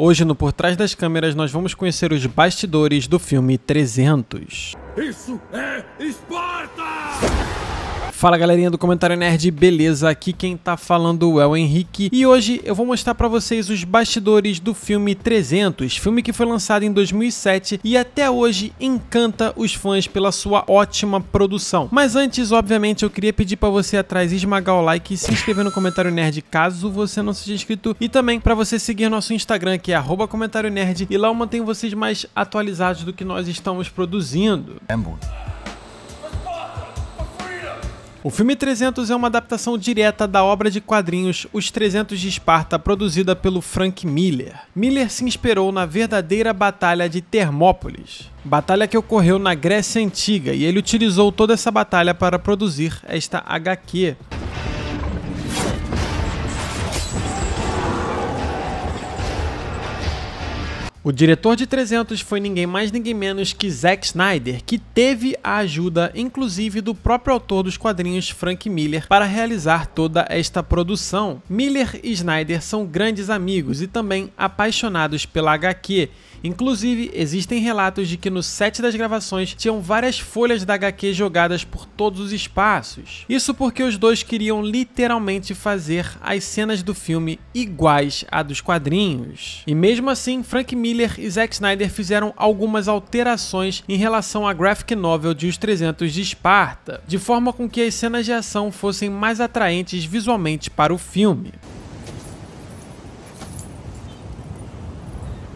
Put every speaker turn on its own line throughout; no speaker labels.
Hoje no Por Trás das Câmeras nós vamos conhecer os bastidores do filme 300. Isso é Esparta! Fala galerinha do Comentário Nerd, beleza? Aqui quem tá falando é o Henrique e hoje eu vou mostrar para vocês os bastidores do filme 300, filme que foi lançado em 2007 e até hoje encanta os fãs pela sua ótima produção. Mas antes, obviamente, eu queria pedir para você atrás esmagar o like e se inscrever no Comentário Nerd caso você não seja inscrito e também para você seguir nosso Instagram que é Nerd e lá eu mantenho vocês mais atualizados do que nós estamos produzindo. É muito. O filme 300 é uma adaptação direta da obra de quadrinhos Os 300 de Esparta, produzida pelo Frank Miller. Miller se inspirou na verdadeira Batalha de Termópolis, batalha que ocorreu na Grécia Antiga, e ele utilizou toda essa batalha para produzir esta HQ. O diretor de 300 foi ninguém mais ninguém menos que Zack Snyder, que teve a ajuda inclusive do próprio autor dos quadrinhos Frank Miller para realizar toda esta produção. Miller e Snyder são grandes amigos e também apaixonados pela HQ. Inclusive, existem relatos de que no set das gravações tinham várias folhas da HQ jogadas por todos os espaços. Isso porque os dois queriam literalmente fazer as cenas do filme iguais à dos quadrinhos. E mesmo assim, Frank Miller Miller e Zack Snyder fizeram algumas alterações em relação à graphic novel de Os 300 de Esparta, de forma com que as cenas de ação fossem mais atraentes visualmente para o filme.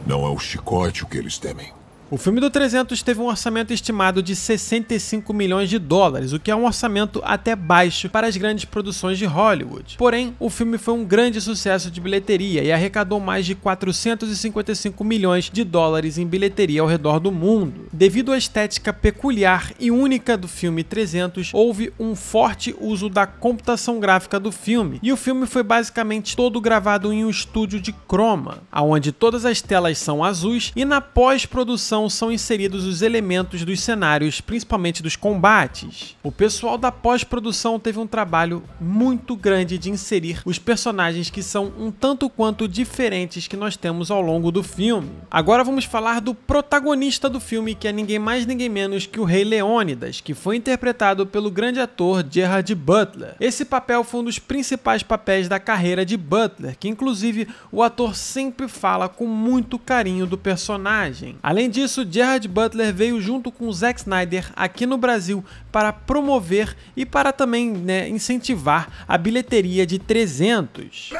Não é o chicote o que eles temem. O filme do 300 teve um orçamento estimado de 65 milhões de dólares, o que é um orçamento até baixo para as grandes produções de Hollywood. Porém, o filme foi um grande sucesso de bilheteria e arrecadou mais de 455 milhões de dólares em bilheteria ao redor do mundo. Devido à estética peculiar e única do filme 300, houve um forte uso da computação gráfica do filme, e o filme foi basicamente todo gravado em um estúdio de croma, onde todas as telas são azuis e na pós-produção missão são inseridos os elementos dos cenários, principalmente dos combates. O pessoal da pós-produção teve um trabalho muito grande de inserir os personagens que são um tanto quanto diferentes que nós temos ao longo do filme. Agora vamos falar do protagonista do filme, que é ninguém mais ninguém menos que o Rei Leônidas, que foi interpretado pelo grande ator Gerard Butler. Esse papel foi um dos principais papéis da carreira de Butler, que inclusive o ator sempre fala com muito carinho do personagem. Além disso, isso, Gerard Butler veio junto com o Zack Snyder aqui no Brasil para promover e para também né, incentivar a bilheteria de 300.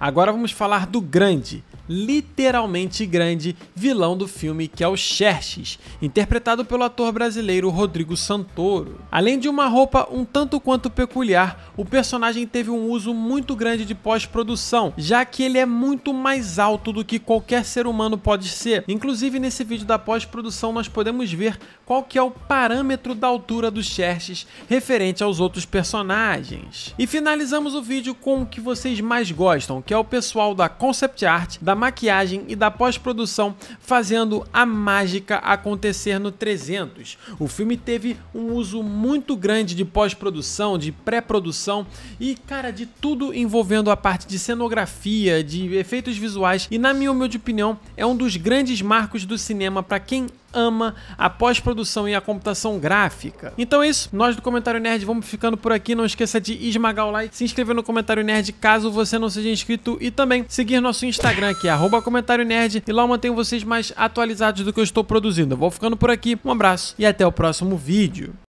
Agora vamos falar do grande, literalmente grande vilão do filme, que é o Xerxes, interpretado pelo ator brasileiro Rodrigo Santoro. Além de uma roupa um tanto quanto peculiar, o personagem teve um uso muito grande de pós-produção, já que ele é muito mais alto do que qualquer ser humano pode ser. Inclusive nesse vídeo da pós-produção nós podemos ver qual que é o parâmetro da altura do Xerxes referente aos outros personagens. E finalizamos o vídeo com o que vocês mais gostam, que é o pessoal da Concept Art, da maquiagem e da pós-produção, fazendo a mágica acontecer no 300. O filme teve um uso muito grande de pós-produção, de pré-produção e, cara, de tudo envolvendo a parte de cenografia, de efeitos visuais e, na minha humilde opinião, é um dos grandes marcos do cinema para quem ama a pós-produção e a computação gráfica. Então é isso, nós do Comentário Nerd vamos ficando por aqui. Não esqueça de esmagar o like, se inscrever no Comentário Nerd caso você não seja inscrito e também seguir nosso Instagram, que é Comentário Nerd, e lá eu mantenho vocês mais atualizados do que eu estou produzindo. Eu vou ficando por aqui, um abraço e até o próximo vídeo.